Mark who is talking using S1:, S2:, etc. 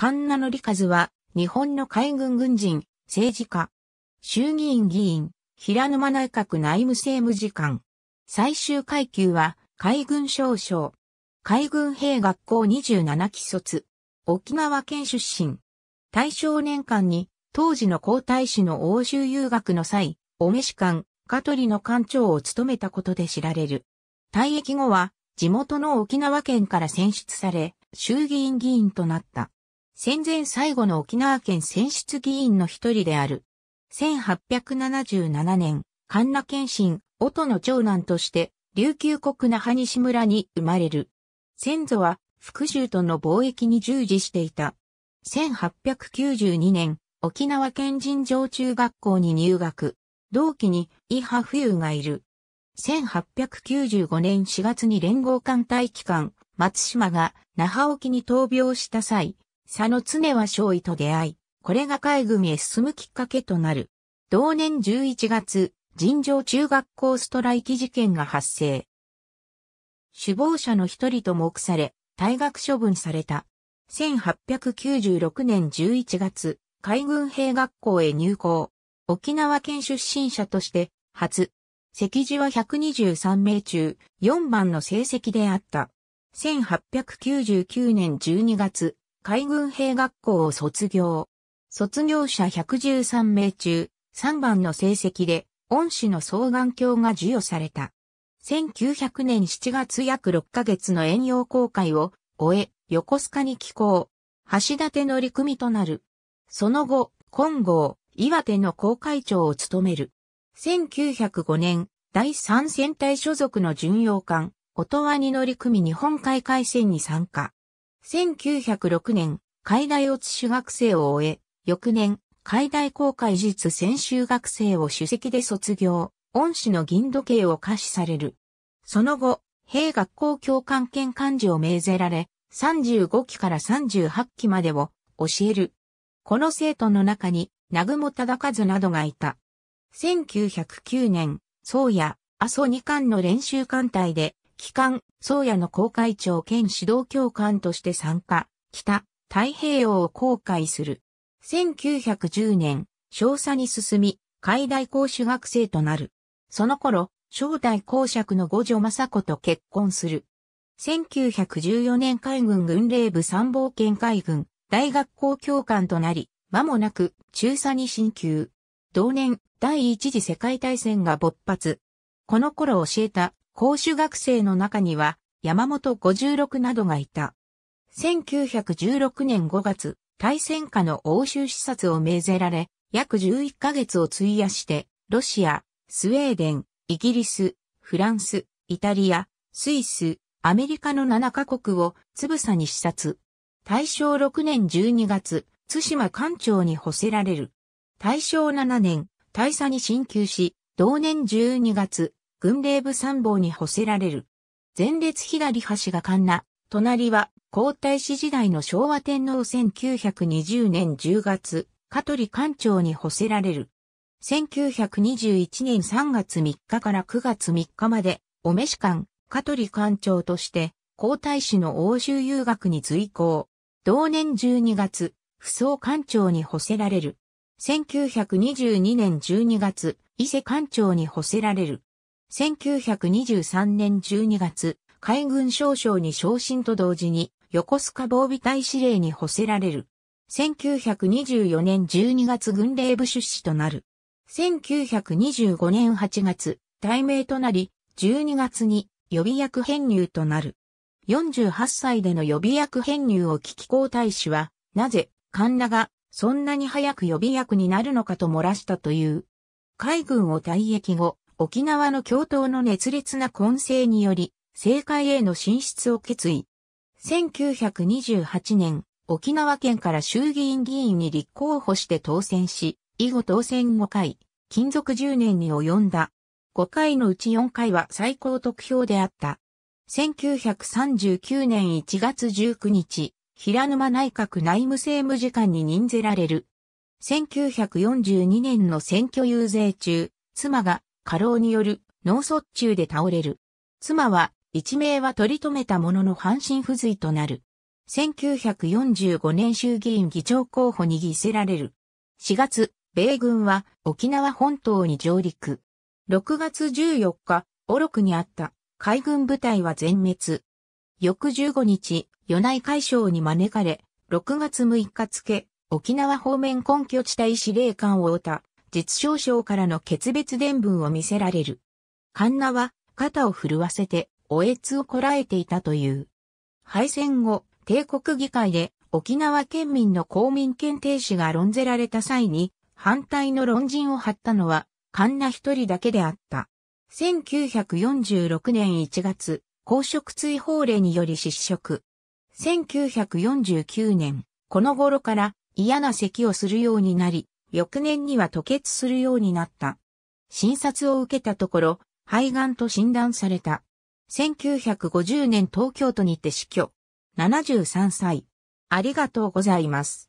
S1: 神名則和は、日本の海軍軍人、政治家、衆議院議員、平沼内閣内務政務次官。最終階級は、海軍少将。海軍兵学校27期卒。沖縄県出身。大正年間に、当時の皇太子の欧州遊学の際、お召し官、香取の官長を務めたことで知られる。退役後は、地元の沖縄県から選出され、衆議院議員となった。戦前最後の沖縄県選出議員の一人である。1877年、神名謙信、音の長男として、琉球国那覇西村に生まれる。先祖は、福州との貿易に従事していた。1892年、沖縄県人上中学校に入学。同期に、伊波冬がいる。1895年4月に連合艦隊機関、松島が、那覇沖に闘病した際、佐野常は少尉と出会い、これが海軍へ進むきっかけとなる。同年11月、尋常中学校ストライキ事件が発生。首謀者の一人と目され、退学処分された。1896年11月、海軍兵学校へ入校。沖縄県出身者として、初。席次は123名中、4番の成績であった。1899年12月、海軍兵学校を卒業。卒業者113名中、3番の成績で、恩師の双眼鏡が授与された。1900年7月約6ヶ月の遠洋航海を終え、横須賀に寄港。橋立乗組となる。その後、金剛、岩手の航海長を務める。1905年、第三戦隊所属の巡洋艦、音羽に乗り組み日本海海戦に参加。1906年、海大を修学生を終え、翌年、海大公開実専修学生を主席で卒業、恩師の銀時計を貸しされる。その後、兵学校教官兼幹事を命ぜられ、35期から38期までを教える。この生徒の中に、南雲忠和などがいた。1909年、宗谷、阿蘇二巻の練習艦隊で、機関、宗谷の公会長兼指導教官として参加、北、太平洋を航海する。1910年、少佐に進み、海大公主学生となる。その頃、正代公爵の五女政子と結婚する。1914年海軍軍令部参謀兼海軍大学校教官となり、間もなく中佐に進級。同年、第一次世界大戦が勃発。この頃教えた公主学生の中には山本56などがいた。1916年5月、大戦下の欧州視察を命ぜられ、約11ヶ月を費やして、ロシア、スウェーデン、イギリス、フランス、イタリア、スイス、アメリカの7カ国をつぶさに視察。大正6年12月、津島艦長に補せられる。大正7年、大佐に進級し、同年12月、軍令部参謀に補せられる。前列左端がンナ、隣は皇太子時代の昭和天皇1920年10月、香取官庁に補せられる。1921年3月3日から9月3日まで、お召し官、香取官庁として、皇太子の欧州遊学に随行。同年12月、不相官庁に補せられる。1922年12月、伊勢官庁に補せられる。1923年12月、海軍少将に昇進と同時に、横須賀防備隊司令に補せられる。1924年12月軍令部出資となる。1925年8月、大名となり、12月に予備役編入となる。48歳での予備役編入を聞き交代子は、なぜ、神田が、そんなに早く予備役になるのかと漏らしたという。海軍を退役後、沖縄の共闘の熱烈な混成により、政界への進出を決意。1928年、沖縄県から衆議院議員に立候補して当選し、以後当選5回、勤続10年に及んだ。5回のうち4回は最高得票であった。1939年1月19日、平沼内閣内務政務次官に任ぜられる。1942年の選挙遊説中、妻が過労による脳卒中で倒れる。妻は一命は取り留めたものの半身不随となる。1945年衆議院議長候補に議せられる。4月、米軍は沖縄本島に上陸。6月14日、オロクにあった海軍部隊は全滅。翌15日、与内海将に招かれ、6月6日付、沖縄方面根拠地帯司令官を得た実証証からの決別伝文を見せられる。カンナは肩を震わせて、おえつをこらえていたという。敗戦後、帝国議会で沖縄県民の公民権停止が論ぜられた際に、反対の論陣を張ったのは、カンナ一人だけであった。1946年1月、公職追放令により失職。1949年、この頃から嫌な咳をするようになり、翌年には吐血するようになった。診察を受けたところ、肺がんと診断された。1950年東京都にて死去。73歳。ありがとうございます。